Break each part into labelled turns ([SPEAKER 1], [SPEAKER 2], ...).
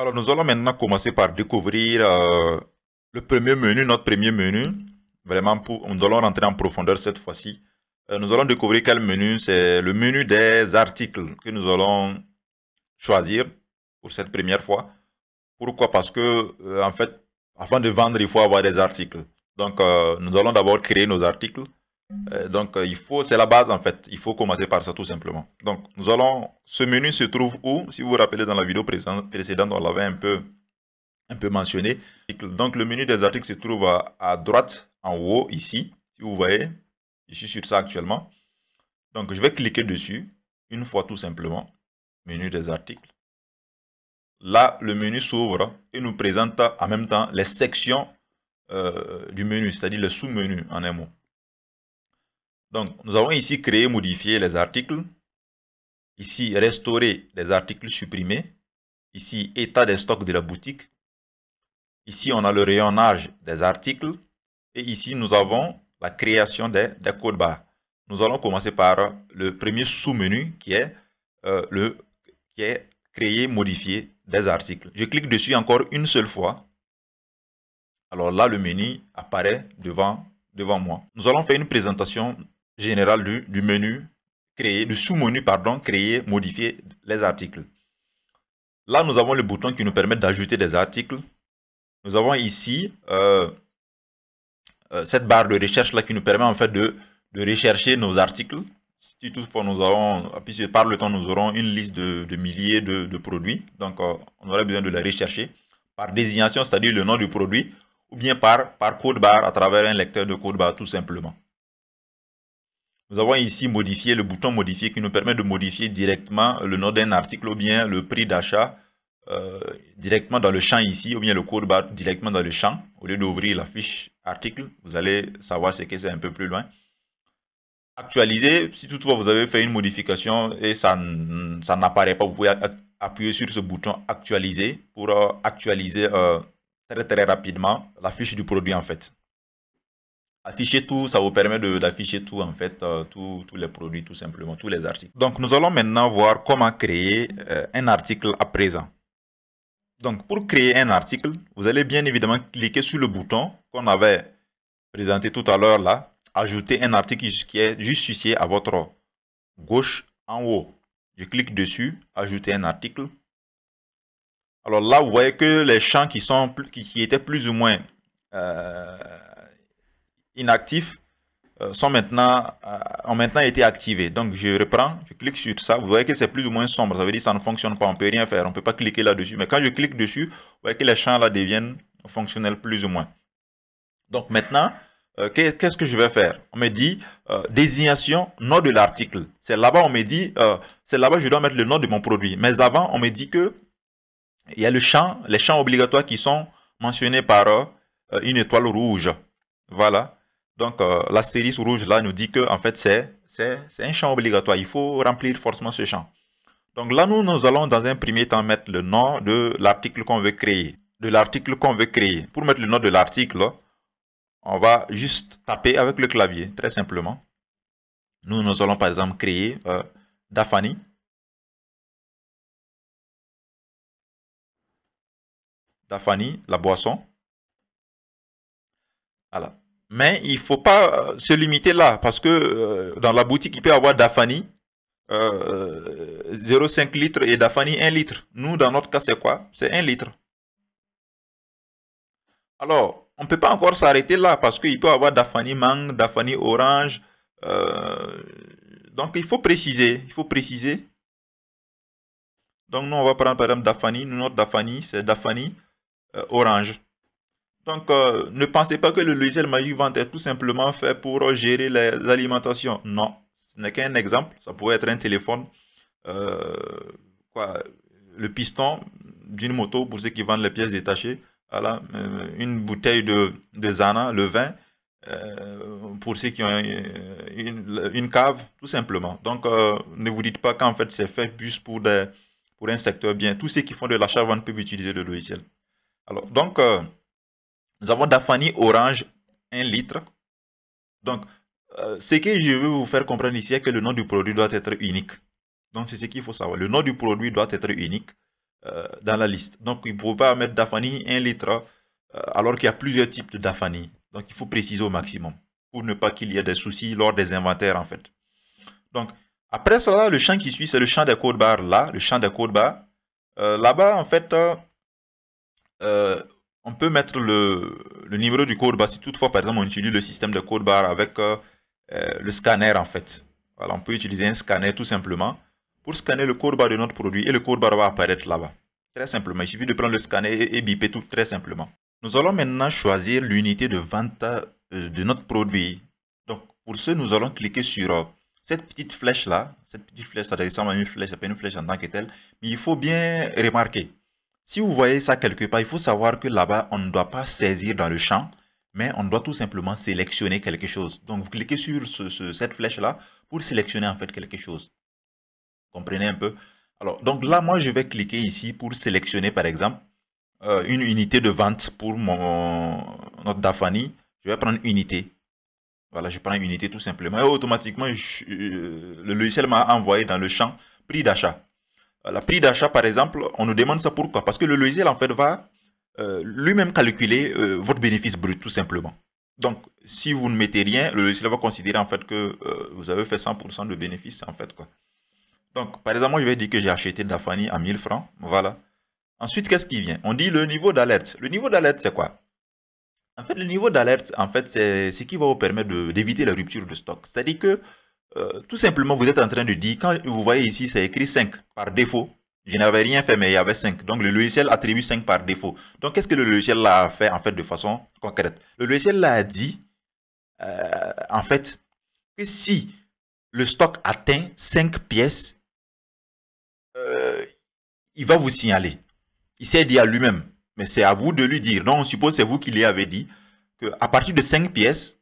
[SPEAKER 1] Alors, nous allons maintenant commencer par découvrir euh, le premier menu, notre premier menu. Vraiment, pour, nous allons rentrer en profondeur cette fois-ci. Euh, nous allons découvrir quel menu. C'est le menu des articles que nous allons choisir pour cette première fois. Pourquoi Parce que, euh, en fait, avant de vendre, il faut avoir des articles. Donc, nous allons d'abord créer nos articles. Euh, donc, euh, il faut, c'est la base en fait. Il faut commencer par ça tout simplement. Donc, nous allons, ce menu se trouve où Si vous vous rappelez dans la vidéo précédente, on l'avait un peu, un peu mentionné. Donc, le menu des articles se trouve à, droite, en haut, ici. Si vous voyez, je suis sur ça actuellement. Donc, je vais cliquer dessus, une fois tout simplement. Menu des articles. Là, le menu s'ouvre et nous présente en même temps les sections euh, du menu, c'est-à-dire le sous menu en un mot. Donc, nous avons ici créé, modifié les articles. Ici, restaurer les articles supprimés. Ici, état des stocks de la boutique. Ici, on a le rayonnage des articles. Et ici, nous avons la création des, codes barres. Nous allons commencer par le premier sous-menu qui est euh, le qui est créer, modifier des articles. Je clique dessus encore une seule fois. Alors là, le menu apparaît devant, devant moi. Nous allons faire une présentation Général du, menu créé, du sous-menu, pardon, créer, modifier les articles. Là, nous avons le bouton qui nous permet d'ajouter des articles. Nous avons ici euh, euh, cette barre de recherche là qui nous permet en fait de, rechercher nos articles. Si toutefois nous avons, puisque par le temps nous aurons une liste de, milliers de, produits, donc euh, on aurait besoin de les rechercher par désignation, c'est-à-dire le nom du produit, ou bien par, par code barre à travers un lecteur de code barre tout simplement. Nous avons ici modifié le bouton modifier qui nous permet de modifier directement le nom d'un article ou bien le prix d'achat euh, directement dans le champ ici ou bien le code barre directement dans le champ. Au lieu d'ouvrir la fiche article, vous allez savoir ce que c'est un peu plus loin. Actualiser, si toutefois vous avez fait une modification et ça, n'apparaît pas, vous pouvez appuyer sur ce bouton actualiser pour euh, actualiser euh, très très rapidement la fiche du produit en fait. Afficher tout, ça vous permet d'afficher tout en fait, euh, tous les produits tout simplement, tous les articles. Donc nous allons maintenant voir comment créer euh, un article à présent. Donc pour créer un article, vous allez bien évidemment cliquer sur le bouton qu'on avait présenté tout à l'heure là, ajouter un article qui est juste ici à votre gauche en haut. Je clique dessus, ajouter un article. Alors là, vous voyez que les champs qui, sont, qui, qui étaient plus ou moins euh, inactifs euh, sont maintenant, euh, ont maintenant été activés. Donc, je reprends, je clique sur ça. Vous voyez que c'est plus ou moins sombre. Ça veut dire que ça ne fonctionne pas. On ne peut rien faire. On ne peut pas cliquer là-dessus. Mais quand je clique dessus, vous voyez que les champs là deviennent fonctionnels plus ou moins. Donc, maintenant, euh, qu'est-ce que je vais faire On me dit désignation, nom de l'article. C'est là-bas, on me dit, c'est là-bas je dois mettre le nom de mon produit. Mais avant, on me dit que il y a le champ, les champs obligatoires qui sont mentionnés par une étoile rouge. Voilà. Donc, euh, rouge là nous dit que, en fait, c'est un champ obligatoire. Il faut remplir forcément ce champ. Donc là, nous, nous allons dans un premier temps mettre le nom de l'article qu'on veut créer. De l'article qu'on veut créer. Pour mettre le nom de l'article, on va juste taper avec le clavier, très simplement. Nous, nous allons par exemple créer euh, Dafani. la boisson. Voilà. Mais il faut pas euh, se limiter là, parce que euh, dans la boutique, il peut y avoir Dafani 0,5 euh, litres et Dafani 1 litre. Nous, dans notre cas, c'est quoi C'est 1 litre. Alors, on ne peut pas encore s'arrêter là, parce qu'il peut y avoir Dafani mangue, Dafani orange. donc, il faut préciser. Il faut préciser. Donc, nous, on va prendre par exemple Dafani. Nous, notre Dafani, c'est Dafani orange. Donc, euh, ne pensez pas que le logiciel vente est tout simplement fait pour gérer les alimentations. Non, ce n'est qu'un exemple. Ça pourrait être un téléphone, euh, quoi, le piston d'une moto pour ceux qui vendent les pièces détachées. Voilà, euh, une bouteille de, de Zana, le vin, pour ceux qui ont une, cave, tout simplement. Donc, ne vous dites pas qu'en fait, c'est fait juste pour, des, pour un secteur bien. Tous ceux qui font de l'achat-vente peuvent utiliser le logiciel. Alors, donc, nous avons Dafani Orange, 1 litre. Donc, euh, ce que je veux vous faire comprendre ici, c'est que le nom du produit doit être unique. Donc, c'est ce qu'il faut savoir. Le nom du produit doit être unique euh, dans la liste. Donc, il ne faut pas mettre Dafani 1 litre, euh, alors qu'il y a plusieurs types de Dafani. Donc, il faut préciser au maximum pour ne pas qu'il y ait des soucis lors des inventaires, en fait. Donc, après cela, le champ qui suit, c'est le champ des codes barres là, le champ des codes barres. Là-bas, en fait, on peut mettre le, numéro du code barre si toutefois, par exemple, on utilise le système de code barre avec euh, euh, le scanner en fait. Voilà, on peut utiliser un scanner tout simplement pour scanner le code barre de notre produit et le code barre va apparaître là-bas. Très simplement, il suffit de prendre le scanner et, biper tout très simplement. Nous allons maintenant choisir l'unité de vente euh, de notre produit. Donc, pour ce, nous allons cliquer sur cette petite flèche-là. Cette petite flèche, ça ressemble à une flèche, ça pas une flèche en tant que telle. Mais il faut bien remarquer si vous voyez ça quelque part, il faut savoir que là-bas, on ne doit pas saisir dans le champ, mais on doit tout simplement sélectionner quelque chose. Donc, vous cliquez sur cette flèche-là pour sélectionner en fait quelque chose. Comprenez un peu Alors, donc là, moi, je vais cliquer ici pour sélectionner, par exemple, euh, une unité de vente pour notre Dafani. Je vais prendre unité. Voilà, je prends unité tout simplement. Et automatiquement, euh, le logiciel m'a envoyé dans le champ prix d'achat. Euh, la prix d'achat, par exemple, on nous demande ça pourquoi Parce que le logiciel, en fait, va euh, lui-même calculer euh, votre bénéfice brut, tout simplement. Donc, si vous ne mettez rien, le logiciel va considérer, en fait, que vous avez fait 100% de bénéfice, en fait, quoi. Donc, par exemple, je vais dire que j'ai acheté de à 1000 francs, voilà. Ensuite, qu'est-ce qui vient On dit le niveau d'alerte. Le niveau d'alerte, c'est quoi En fait, le niveau d'alerte, en fait, c'est ce qui va vous permettre d'éviter la rupture de stock. C'est-à-dire que euh, tout simplement, vous êtes en train de dire, quand vous voyez ici, c'est écrit 5 par défaut. Je n'avais rien fait, mais il y avait 5. Donc, le logiciel attribue 5 par défaut. Donc, qu'est-ce que le logiciel a fait, en fait, de façon concrète Le logiciel l'a a dit, euh, en fait, que si le stock atteint 5 pièces, euh, il va vous signaler. Il s'est dit à lui-même, mais c'est à vous de lui dire. Non, on suppose c'est vous qui lui avez dit qu'à partir de 5 pièces,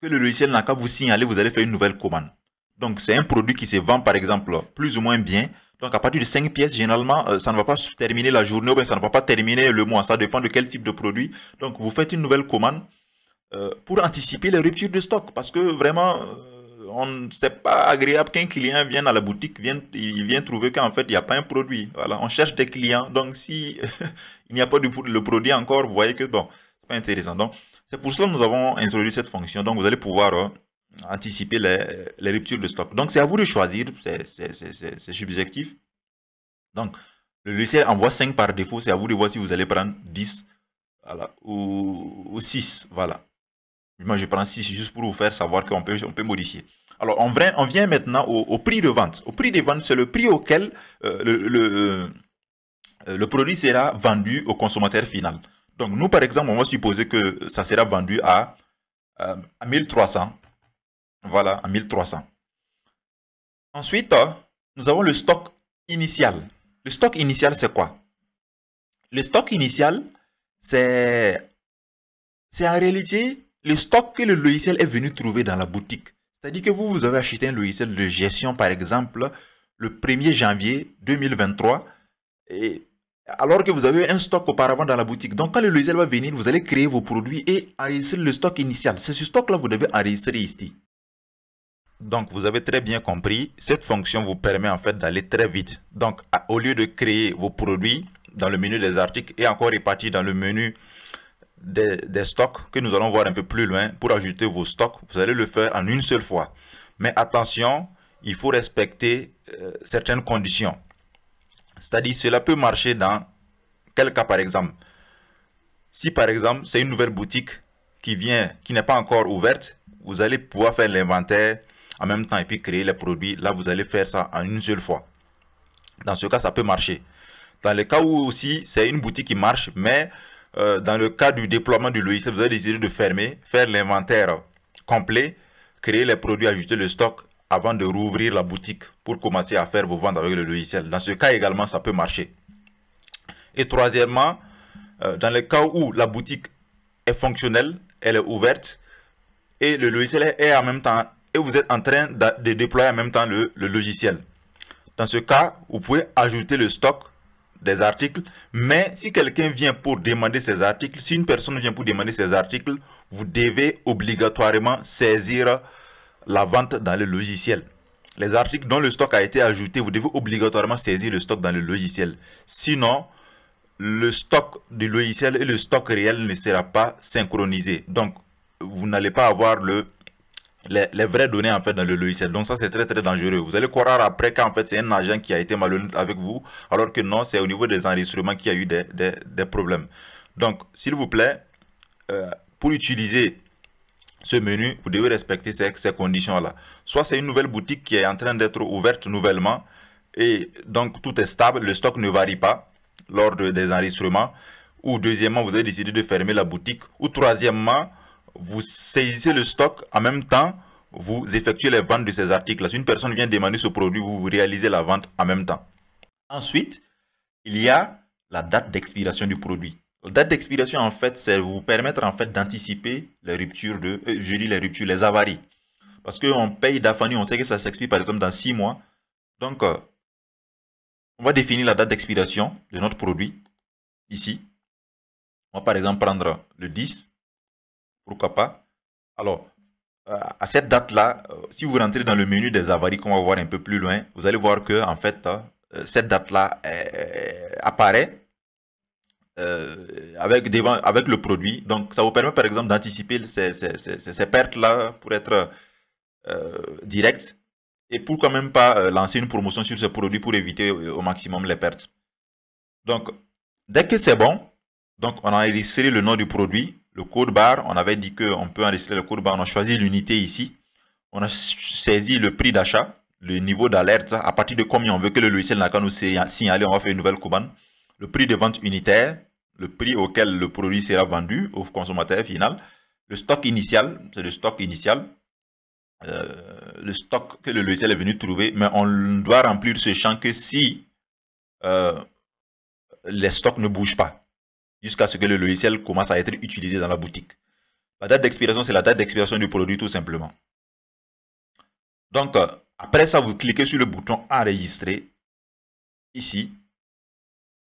[SPEAKER 1] que le logiciel n'a qu'à vous signaler, vous allez faire une nouvelle commande. Donc, c'est un produit qui se vend, par exemple, plus ou moins bien. Donc, à partir de 5 pièces, généralement, euh, ça ne va pas terminer la journée ou bien ça ne va pas terminer le mois. Ça dépend de quel type de produit. Donc, vous faites une nouvelle commande euh, pour anticiper les ruptures de stock. Parce que vraiment, euh, on c'est pas agréable qu'un client vienne à la boutique, il vient trouver qu'en fait, il n'y a pas un produit. Voilà, on cherche des clients. Donc, si il n'y a pas de, le produit encore, vous voyez que bon, c'est pas intéressant. Donc, c'est pour cela que nous avons introduit cette fonction. Donc, vous allez pouvoir euh, anticiper les, ruptures de stock. Donc, c'est à vous de choisir, c'est subjectif. Donc, le logiciel envoie 5 par défaut, c'est à vous de voir si vous allez prendre 10 ou, 6. Voilà. Moi, je prends 6 juste pour vous faire savoir qu'on peut, on peut modifier. Alors, on, vient, on vient maintenant au, prix de vente. Au prix de vente, c'est le prix auquel euh, euh, le produit sera vendu au consommateur final. Donc nous, par exemple, on va supposer que ça sera vendu à, euh, à 1300. Voilà, à 1300. Ensuite, euh, nous avons le stock initial. Le stock initial, c'est quoi Le stock initial, c'est en réalité le stock que le logiciel est venu trouver dans la boutique. C'est-à-dire que vous, vous avez acheté un logiciel de gestion, par exemple, le 1er janvier 2023, et alors que vous avez un stock auparavant dans la boutique. Donc, quand le logiciel va venir, vous allez créer vos produits et enregistrer le stock initial. C'est ce stock-là vous devez enregistrer ici. Donc, vous avez très bien compris, cette fonction vous permet en fait d'aller très vite. Donc, au lieu de créer vos produits dans le menu des articles et encore répartis dans le menu des, stocks que nous allons voir un peu plus loin pour ajouter vos stocks, vous allez le faire en une seule fois. Mais attention, il faut respecter euh, certaines conditions. C'est-à-dire, cela peut marcher dans quel cas, par exemple Si, par exemple, c'est une nouvelle boutique qui vient, qui n'est pas encore ouverte, vous allez pouvoir faire l'inventaire en même temps et puis créer les produits. Là, vous allez faire ça en une seule fois. Dans ce cas, ça peut marcher. Dans le cas où aussi, c'est une boutique qui marche, mais euh, dans le cas du déploiement du logiciel, vous avez décider de fermer, faire l'inventaire complet, créer les produits, ajouter le stock avant de rouvrir la boutique pour commencer à faire vos ventes avec le logiciel. Dans ce cas également, ça peut marcher. Et troisièmement, euh, dans le cas où la boutique est fonctionnelle, elle est ouverte et le logiciel est en même temps et vous êtes en train de, déployer en même temps le, le, logiciel. Dans ce cas, vous pouvez ajouter le stock des articles, mais si quelqu'un vient pour demander ces articles, si une personne vient pour demander ces articles, vous devez obligatoirement saisir la vente dans le logiciel. Les articles dont le stock a été ajouté, vous devez obligatoirement saisir le stock dans le logiciel. Sinon, le stock du logiciel et le stock réel ne sera pas synchronisé. Donc, vous n'allez pas avoir le, les, vraies données en fait dans le logiciel. Donc ça c'est très très dangereux. Vous allez croire après qu'en fait c'est un agent qui a été malhonnête avec vous, alors que non, c'est au niveau des enregistrements qu'il y a eu des, problèmes. Donc s'il vous plaît, euh, pour utiliser ce menu, vous devez respecter ces, conditions-là. Soit c'est une nouvelle boutique qui est en train d'être ouverte nouvellement, et donc tout est stable, le stock ne varie pas lors des enregistrements, ou deuxièmement, vous avez décidé de fermer la boutique, ou troisièmement, vous saisissez le stock en même temps, vous effectuez les ventes de ces articles. Si une personne vient demander ce produit, vous réalisez la vente en même temps. Ensuite, il y a la date d'expiration du produit. La date d'expiration, en fait, c'est vous permettre en fait d'anticiper les ruptures de, euh, je dis les ruptures, les avaries. Parce qu'on paye d'Afani, on sait que ça s'expire par exemple dans 6 mois. Donc, euh, on va définir la date d'expiration de notre produit ici. On va par exemple prendre le 10. Pourquoi pas Alors, euh, à cette date-là, si vous rentrez dans le menu des avaries qu'on va voir un peu plus loin, vous allez voir que en fait, cette date-là apparaît euh, avec, avec le produit. Donc, ça vous permet, par exemple, d'anticiper ces, pertes-là pour être euh, direct et pour quand même pas euh, lancer une promotion sur ce produit pour éviter au maximum les pertes. Donc, dès que c'est bon, donc on a enregistré le nom du produit, le code barre. On avait dit qu'on peut enregistrer le code barre. On a choisi l'unité ici. On a saisi le prix d'achat, le niveau d'alerte, à partir de combien on veut que le logiciel qu'à nous signaler, on va faire une nouvelle commande. Le prix de vente unitaire, le prix auquel le produit sera vendu au consommateur final. Le stock initial, c'est le stock initial, euh, le stock que le logiciel est venu trouver, mais on doit remplir ce champ que si euh, les stocks ne bougent pas, jusqu'à ce que le logiciel commence à être utilisé dans la boutique. La date d'expiration, c'est la date d'expiration du produit tout simplement. Donc, euh, après ça, vous cliquez sur le bouton enregistrer ici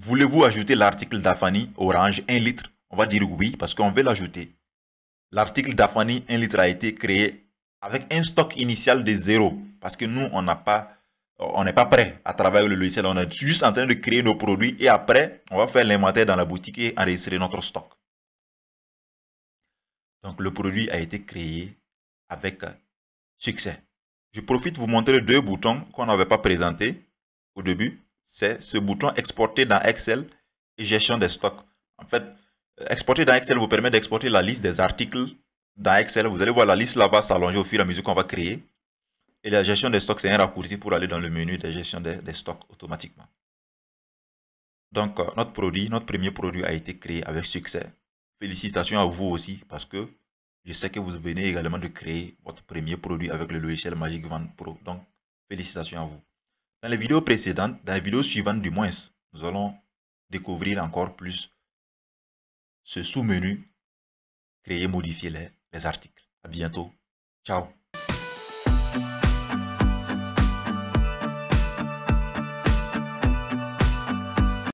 [SPEAKER 1] Voulez-vous ajouter l'article d'Afani Orange 1 litre On va dire oui parce qu'on veut l'ajouter. L'article d'Afani 1 litre a été créé avec un stock initial de zéro parce que nous, on n'a pas on n'est pas prêt à travailler le logiciel. On est juste en train de créer nos produits et après, on va faire l'inventaire dans la boutique et enregistrer notre stock. Donc, le produit a été créé avec succès. Je profite de vous montrer deux boutons qu'on n'avait pas présentés au début c'est ce bouton exporter dans Excel et gestion des stocks. En fait, euh, exporter dans Excel vous permet d'exporter la liste des articles dans Excel. Vous allez voir la liste là bas s'allonger au fur et à mesure qu'on va créer. Et la gestion des stocks, c'est un raccourci pour aller dans le menu de gestion des, des stocks automatiquement. Donc, euh, notre produit, notre premier produit a été créé avec succès. Félicitations à vous aussi parce que je sais que vous venez également de créer votre premier produit avec le logiciel Magic Van Pro. Donc, félicitations à vous. Dans les vidéos précédentes, dans les vidéos suivantes du moins, nous allons découvrir encore plus ce sous-menu, créer, modifier les, les articles. À bientôt. Ciao.